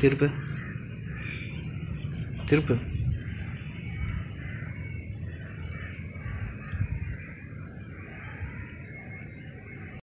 திருப்பு திருப்பு